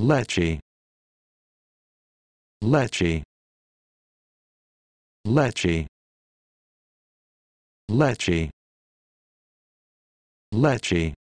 Lecce Lecce Lecce Lecce Lecce